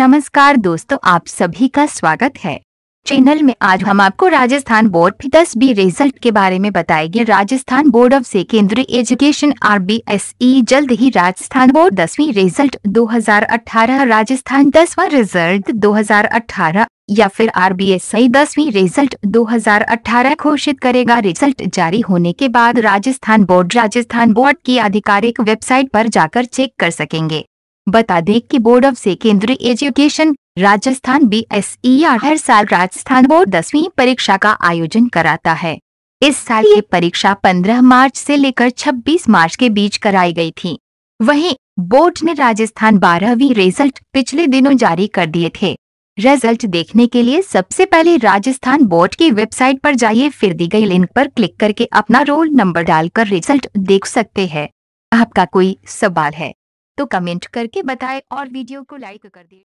नमस्कार दोस्तों आप सभी का स्वागत है चैनल में आज हम आपको राजस्थान बोर्ड फी दस बी रिजल्ट के बारे में बताएंगे Rajasthan board of secondary education R B S E जल्द ही राजस्थान बोर्ड दसवीं रिजल्ट 2018 राजस्थान दसवा रिजल्ट 2018 या फिर आर बी एस ई दसवीं रिजल्ट 2018 घोषित करेगा रिजल्ट जारी होने के बाद राजस्थान बोर्ड राजस्थान बोर्ड की आधिकारिक वेबसाइट आरोप जाकर चेक कर सकेंगे बता दें कि board of secondary education Rajasthan B S E R हर साल राजस्थान बोर्ड दसवीं परीक्षा का आयोजन कराता है इस साल ये परीक्षा 15 मार्च से लेकर 26 मार्च के बीच कराई गई थी वहीं बोर्ड ने राजस्थान बारहवीं रिजल्ट पिछले दिनों जारी कर दिए थे रिजल्ट देखने के लिए सबसे पहले राजस्थान बोर्ड की वेबसाइट पर जाइए फिर दी गई लिंक पर क्लिक करके अपना रोल नंबर डालकर रिजल्ट देख सकते हैं आपका कोई सवाल है तो कमेंट करके बताएं और वीडियो को लाइक कर दें